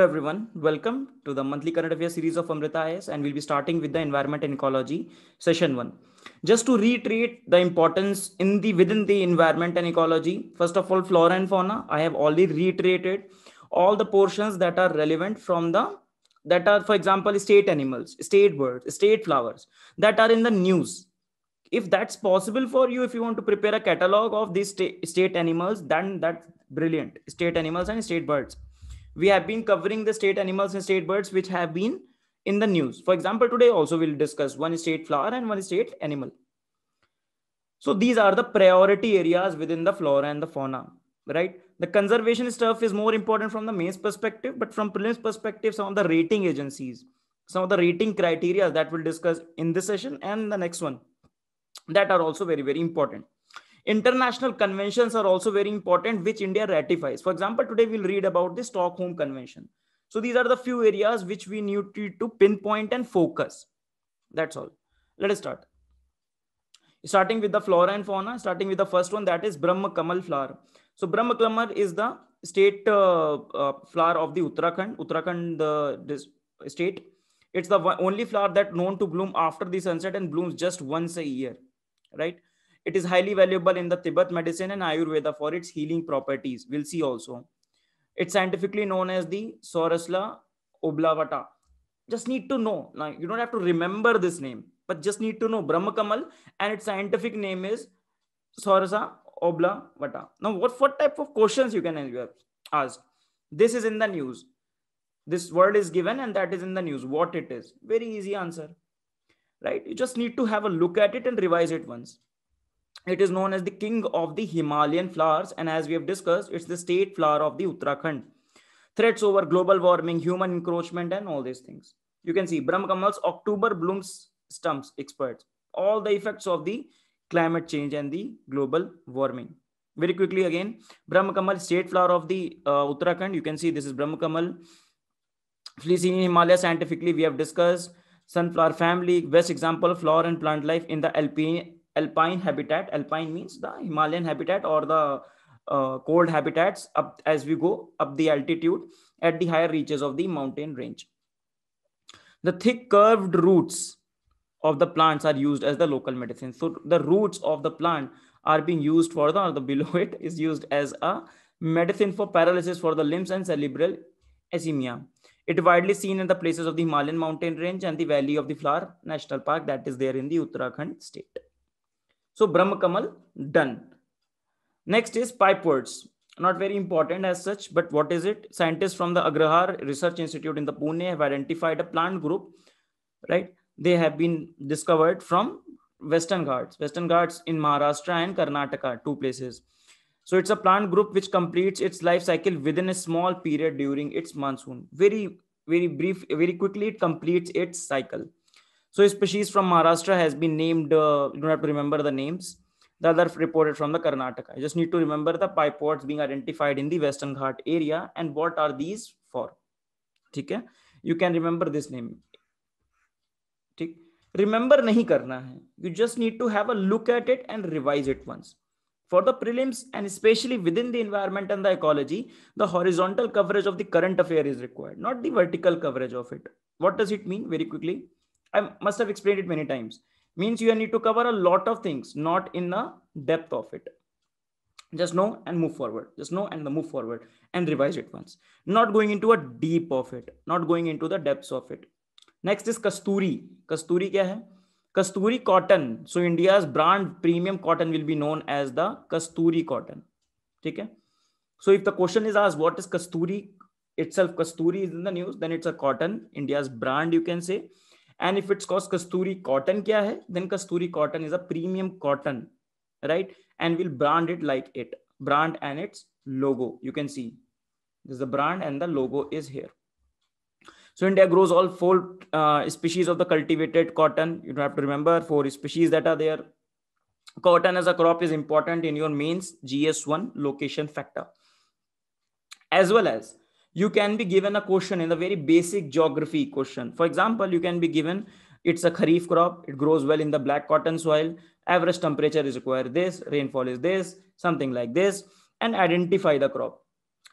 Hello everyone, welcome to the monthly current affairs series of Amrita IS and we'll be starting with the environment and ecology session 1. Just to reiterate the importance in the within the environment and ecology, first of all flora and fauna, I have already reiterated all the portions that are relevant from the that are for example state animals, state birds, state flowers that are in the news. If that's possible for you if you want to prepare a catalog of these state state animals then that's brilliant. State animals and state birds we have been covering the state animals and state birds which have been in the news. For example, today also we'll discuss one state flower and one state animal. So these are the priority areas within the flora and the fauna, right? The conservation stuff is more important from the mains perspective, but from prelims perspective, some of the rating agencies, some of the rating criteria that we'll discuss in this session and the next one that are also very, very important. International conventions are also very important, which India ratifies. For example, today we'll read about the Stockholm Convention. So these are the few areas which we need to, pinpoint and focus. That's all. Let us start. Starting with the flora and fauna, starting with the first one, that is Brahma Kamal flower. So Brahma Kamal is the state uh, uh, flower of the Uttarakhand, Uttarakhand uh, state. It's the only flower that known to bloom after the sunset and blooms just once a year, right? It is highly valuable in the Tibet medicine and Ayurveda for its healing properties. We'll see also. It's scientifically known as the Saurasla oblavata. Just need to know. Now, you don't have to remember this name, but just need to know Brahmakamal and its scientific name is Saurasa oblavata. Now, what, what type of questions you can ask? This is in the news. This word is given and that is in the news. What it is. Very easy answer right you just need to have a look at it and revise it once it is known as the king of the Himalayan flowers. And as we have discussed, it's the state flower of the Uttarakhand. Threats over global warming, human encroachment, and all these things. You can see brahmakamal's October blooms stumps experts. All the effects of the climate change and the global warming. Very quickly again, brahmakamal state flower of the uh, Uttarakhand. You can see this is Brahm Kamal. Fleecini Himalaya scientifically we have discussed. Sunflower family, best example of flower and plant life in the alpine alpine habitat. Alpine means the Himalayan habitat or the uh, cold habitats up as we go up the altitude at the higher reaches of the mountain range. The thick curved roots of the plants are used as the local medicine. So the roots of the plant are being used for the, or the below it is used as a medicine for paralysis for the limbs and cerebral asemia. It widely seen in the places of the Himalayan mountain range and the valley of the flower national park that is there in the Uttarakhand state. So Brahmakamal done. Next is pipe words. Not very important as such, but what is it? Scientists from the Agrahar Research Institute in the Pune have identified a plant group, right? They have been discovered from Western Ghats. Western Ghats in Maharashtra and Karnataka, two places. So it's a plant group which completes its life cycle within a small period during its monsoon. Very, very brief, very quickly it completes its cycle. So a species from Maharashtra has been named, uh, you don't have to remember the names. The other reported from the Karnataka. You just need to remember the pipeworts being identified in the Western Ghat area and what are these for. Okay? You can remember this name. Okay? Remember nahi karna hai. You just need to have a look at it and revise it once. For the prelims and especially within the environment and the ecology, the horizontal coverage of the current affair is required, not the vertical coverage of it. What does it mean? Very quickly I must have explained it many times. Means you need to cover a lot of things, not in the depth of it. Just know and move forward. Just know and move forward and revise it once. Not going into a deep of it, not going into the depths of it. Next is Kasturi. Kasturi kya hai? Kasturi cotton. So India's brand premium cotton will be known as the Kasturi cotton. Okay. So if the question is asked, what is Kasturi itself? Kasturi is in the news, then it's a cotton, India's brand, you can say. And if it's called Kasturi cotton kya hai, then Kasturi cotton is a premium cotton, right? And we'll brand it like it, brand and its logo. You can see this is the brand and the logo is here. So India grows all four uh, species of the cultivated cotton. You don't have to remember four species that are there. Cotton as a crop is important in your mains GS1 location factor. As well as you can be given a question in a very basic geography question. For example, you can be given it's a kharif crop, it grows well in the black cotton soil, average temperature is required this, rainfall is this, something like this, and identify the crop.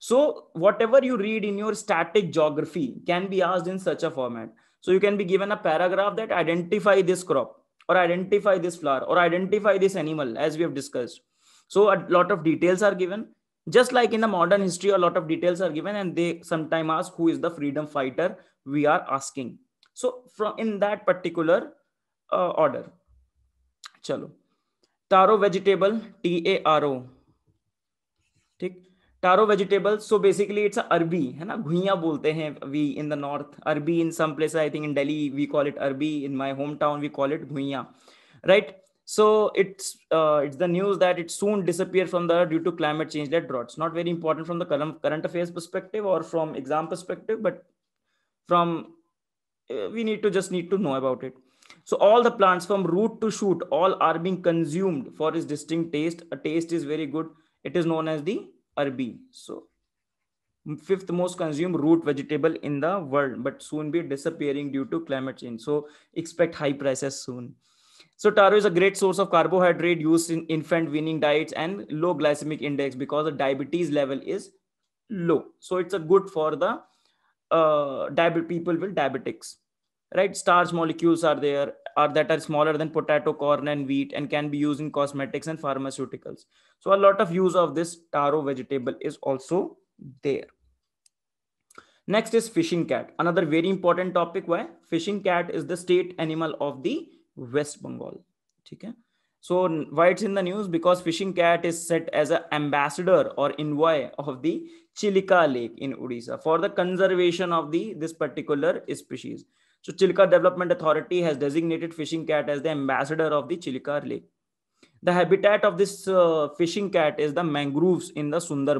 So, whatever you read in your static geography can be asked in such a format. So, you can be given a paragraph that identify this crop or identify this flower or identify this animal as we have discussed. So, a lot of details are given just like in the modern history a lot of details are given and they sometimes ask who is the freedom fighter we are asking so from in that particular uh, order chalo taro vegetable t a r o ठीक taro vegetable so basically it's arbi है ना घुइया बोलते हैं we in in north arbi in some place I think in Delhi we call it arbi in my home town we call it ghuiya so it's uh, it's the news that it soon disappear from the due to climate change led droughts not very important from the current current affairs perspective or from exam perspective but from uh, we need to just need to know about it so all the plants from root to shoot all are being consumed for its distinct taste a taste is very good it is known as the arbi so fifth most consumed root vegetable in the world but soon be disappearing due to climate change so expect high prices soon so taro is a great source of carbohydrate used in infant weaning diets and low glycemic index because the diabetes level is low. So it's a good for the uh, diabetic people with diabetics, right? Starch molecules are there are that are smaller than potato, corn, and wheat, and can be used in cosmetics and pharmaceuticals. So a lot of use of this taro vegetable is also there. Next is fishing cat, another very important topic. Why fishing cat is the state animal of the West Bengal ठीक है so why it in the news because fishing cat is set as ambassador और envoy of the Chilika lake in Orissa for the conservation of the this particular species so Chilika development authority has designated fishing cat as the ambassador of the Chilika lake the habitat of this fishing cat is the mangrove in the Sundarbans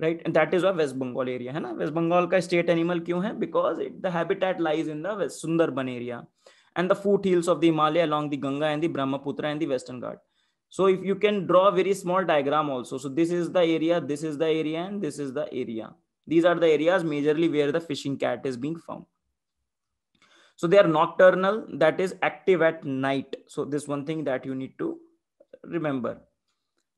right and that is a West Bengal area है ना West Bengal का state animal क्यों है because it the habitat lies in the Sundarban area and the foothills of the Himalaya along the Ganga and the Brahmaputra and the Western Ghat. So if you can draw very small diagram also. So this is the area, this is the area, and this is the area. These are the areas majorly where the fishing cat is being found. So they are nocturnal, that is active at night. So this one thing that you need to remember.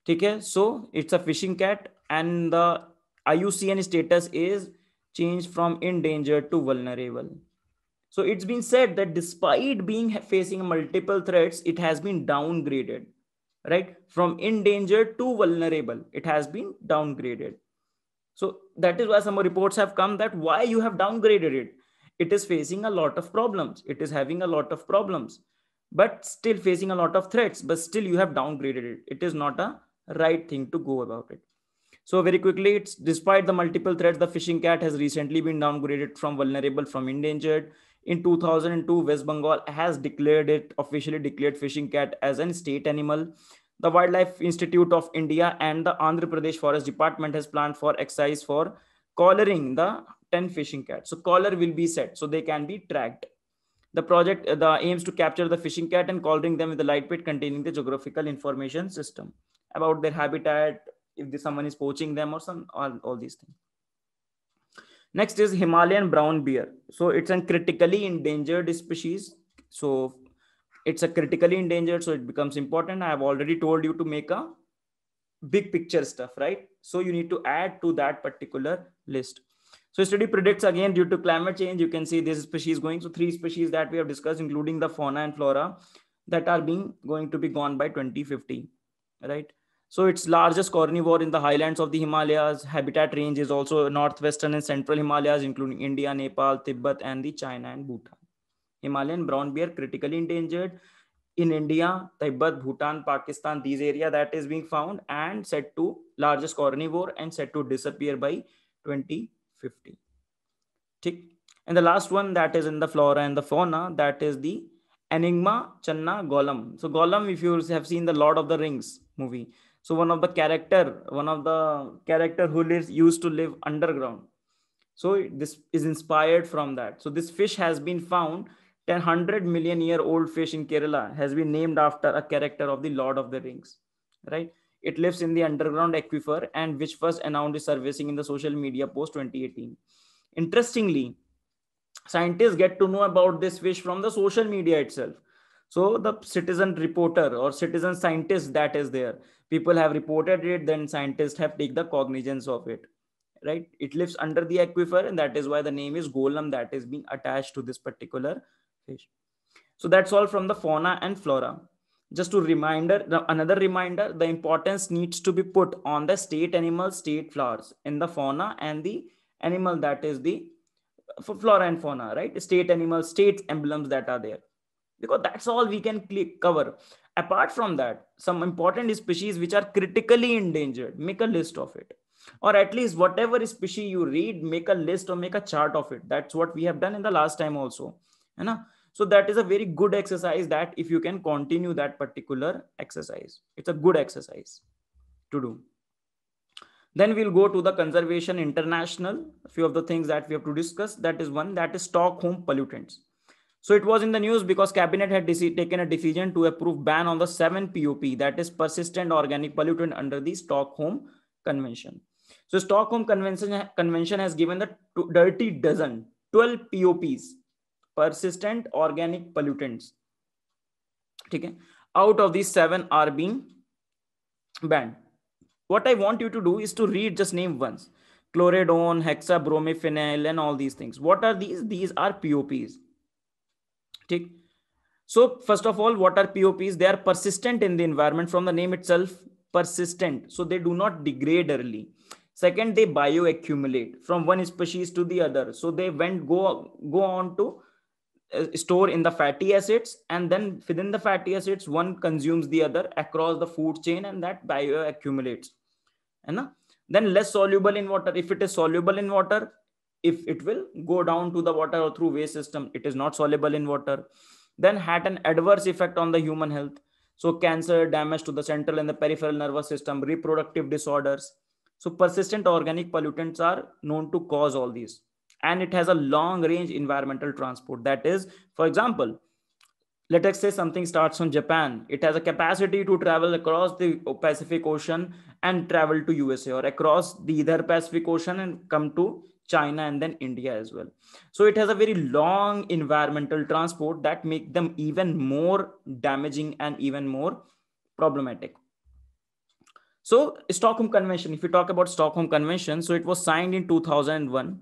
Okay, so it's a fishing cat and the IUCN status is changed from endangered to vulnerable. So it's been said that despite being facing multiple threats, it has been downgraded, right? From endangered to vulnerable, it has been downgraded. So that is why some reports have come that why you have downgraded it. It is facing a lot of problems. It is having a lot of problems, but still facing a lot of threats, but still you have downgraded it. It is not a right thing to go about it. So very quickly, it's despite the multiple threats, the fishing cat has recently been downgraded from vulnerable from endangered in 2002 west bengal has declared it officially declared fishing cat as an state animal the wildlife institute of india and the andhra pradesh forest department has planned for exercise for collaring the 10 fishing cats so collar will be set so they can be tracked the project uh, the aims to capture the fishing cat and collaring them with a light weight containing the geographical information system about their habitat if someone is poaching them or some all, all these things Next is Himalayan brown bear. So it's a critically endangered species. So it's a critically endangered, so it becomes important. I have already told you to make a big picture stuff, right? So you need to add to that particular list. So study predicts again due to climate change, you can see this species going. So three species that we have discussed, including the fauna and flora that are being going to be gone by 2050, right? So its largest carnivore in the highlands of the Himalayas. Habitat range is also northwestern and central Himalayas, including India, Nepal, Tibet, and the China and Bhutan. Himalayan brown bear critically endangered in India, Tibet, Bhutan, Pakistan, these area that is being found and said to largest carnivore and said to disappear by 2050. And the last one that is in the flora and the fauna, that is the Enigma Channa Golem. So Golem, if you have seen the Lord of the Rings movie, so one of the character one of the character who lives used to live underground so this is inspired from that so this fish has been found 100 million year old fish in kerala has been named after a character of the lord of the rings right it lives in the underground aquifer and which was announced surfacing in the social media post 2018 interestingly scientists get to know about this fish from the social media itself so the citizen reporter or citizen scientist that is there people have reported it then scientists have take the cognizance of it right it lives under the aquifer and that is why the name is golem that is being attached to this particular fish so that's all from the fauna and flora just to reminder another reminder the importance needs to be put on the state animal state flowers in the fauna and the animal that is the flora and fauna right state animal state emblems that are there because that's all we can cover. Apart from that, some important species which are critically endangered, make a list of it. Or at least whatever species you read, make a list or make a chart of it. That's what we have done in the last time also. You know? So that is a very good exercise that if you can continue that particular exercise, it's a good exercise to do. Then we'll go to the Conservation International, a few of the things that we have to discuss. That is one, that is Stockholm pollutants so it was in the news because cabinet had taken a decision to approve ban on the 7 POP that is persistent organic pollutant under the Stockholm Convention. So Stockholm Convention, Convention has given the dirty dozen, 12 POPs, persistent organic pollutants. Okay. Out of these seven are being banned. What I want you to do is to read just name once. Chloridone, hexabromiphenyl and all these things. What are these? These are POPs so first of all, what are POPs? They are persistent in the environment from the name itself, persistent. So they do not degrade early. Second, they bioaccumulate from one species to the other. So they went go go on to uh, store in the fatty acids, and then within the fatty acids, one consumes the other across the food chain, and that bioaccumulates. And then less soluble in water. If it is soluble in water, if it will go down to the water or through waste system it is not soluble in water then had an adverse effect on the human health so cancer damage to the central and the peripheral nervous system reproductive disorders so persistent organic pollutants are known to cause all these and it has a long range environmental transport that is for example let us say something starts from japan it has a capacity to travel across the pacific ocean and travel to usa or across the either pacific ocean and come to China and then India as well. So it has a very long environmental transport that make them even more damaging and even more problematic. So Stockholm Convention, if you talk about Stockholm Convention, so it was signed in 2001.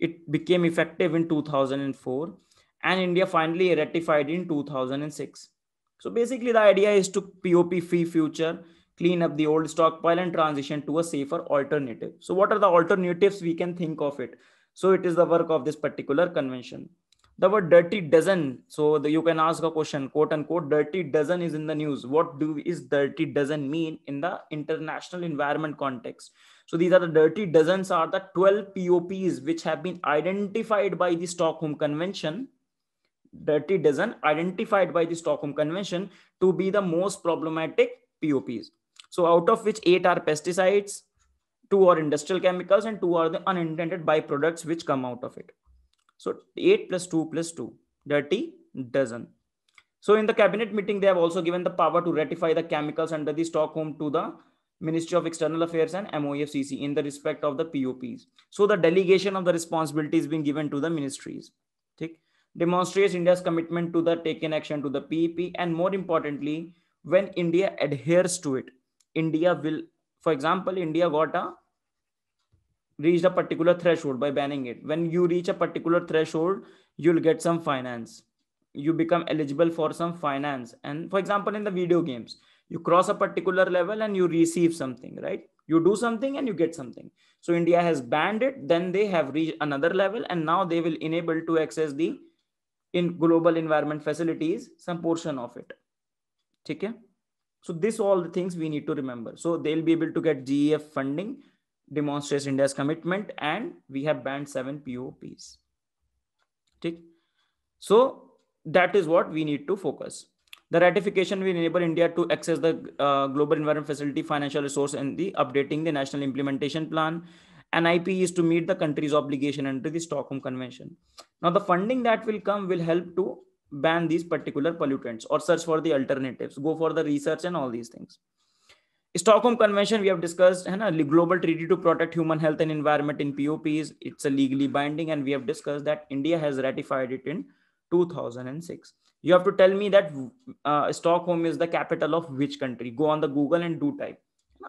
It became effective in 2004 and India finally ratified in 2006. So basically the idea is to POP free future clean up the old stockpile and transition to a safer alternative. So what are the alternatives we can think of it? So it is the work of this particular convention. The word dirty dozen. So the, you can ask a question, quote unquote, dirty dozen is in the news. What do is dirty dozen mean in the international environment context? So these are the dirty dozens are the 12 POPs which have been identified by the Stockholm Convention dirty dozen identified by the Stockholm Convention to be the most problematic POPs. So out of which eight are pesticides, two are industrial chemicals, and two are the unintended byproducts which come out of it. So eight plus two plus two, dirty dozen. So in the cabinet meeting, they have also given the power to ratify the chemicals under the Stockholm to the Ministry of External Affairs and MOFCC in the respect of the POPs. So the delegation of the responsibility is being given to the ministries. Thick Demonstrates India's commitment to the taken action to the PEP and more importantly, when India adheres to it, India will, for example, India got a reached a particular threshold by banning it. When you reach a particular threshold, you'll get some finance. You become eligible for some finance. And for example, in the video games, you cross a particular level and you receive something, right? You do something and you get something. So India has banned it. Then they have reached another level and now they will enable to access the in global environment facilities some portion of it. Take care. So this all the things we need to remember. So they'll be able to get GEF funding, demonstrates India's commitment, and we have banned seven POPs. So that is what we need to focus. The ratification will enable India to access the uh, Global Environment Facility financial resource and the updating the national implementation plan. NIP is to meet the country's obligation under the Stockholm Convention. Now the funding that will come will help to ban these particular pollutants or search for the alternatives go for the research and all these things stockholm convention we have discussed and a global treaty to protect human health and environment in pops it's a legally binding and we have discussed that india has ratified it in 2006 you have to tell me that uh, stockholm is the capital of which country go on the google and do type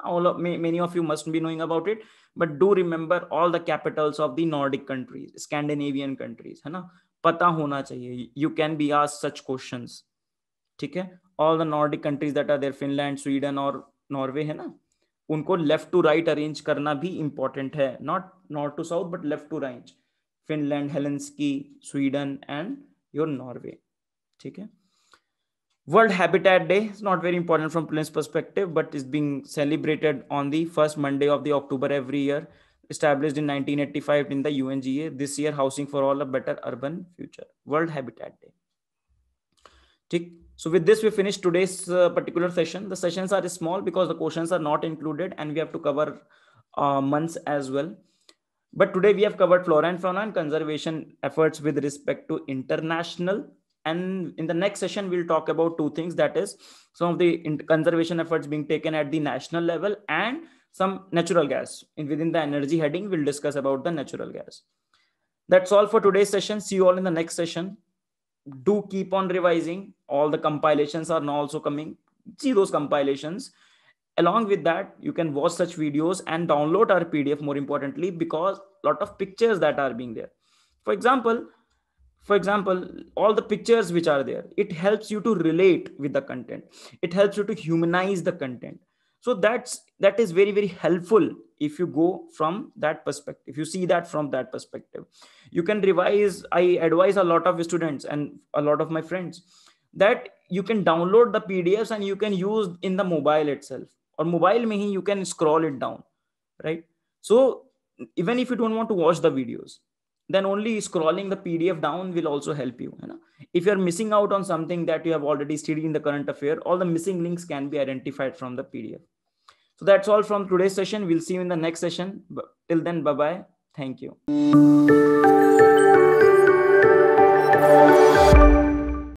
all of many of you must be knowing about it but do remember all the capitals of the nordic countries scandinavian countries है ना पता होना चाहिए you can be आज सच question ठीक है all the Nordic countries that are there Finland Sweden और Norway है ना उनको लेफ्ट टू राइट अरेंज करना भी इंपॉर्टेंट है not north to south but left to right Finland Helsinki Sweden and your Norway ठीक है world habitat day is not very important from Plin's perspective but is being celebrated on the first Monday of the October every year established in 1985 in the UNGA. This year, Housing for All, a Better Urban Future, World Habitat Day. ठीक so with this we finish today's uh, particular session the sessions are small because the questions are not included and we have to cover uh, months as well but today we have covered flora and fauna and conservation efforts with respect to international and in the next session we'll talk about two things that is some of the conservation efforts being taken at the national level and some natural gas. And within the energy heading, we'll discuss about the natural gas. That's all for today's session. See you all in the next session. Do keep on revising. All the compilations are now also coming. See those compilations. Along with that, you can watch such videos and download our PDF more importantly, because a lot of pictures that are being there. For example, for example all the pictures which are there it helps you to relate with the content it helps you to humanize the content so that's that is very very helpful if you go from that perspective if you see that from that perspective you can revise i advise a lot of students and a lot of my friends that you can download the pdfs and you can use in the mobile itself or mobile mein you can scroll it down right so even if you don't want to watch the videos then only scrolling the pdf down will also help you, you know? if you're missing out on something that you have already studied in the current affair all the missing links can be identified from the pdf so that's all from today's session. We'll see you in the next session. till then, bye bye. Thank you.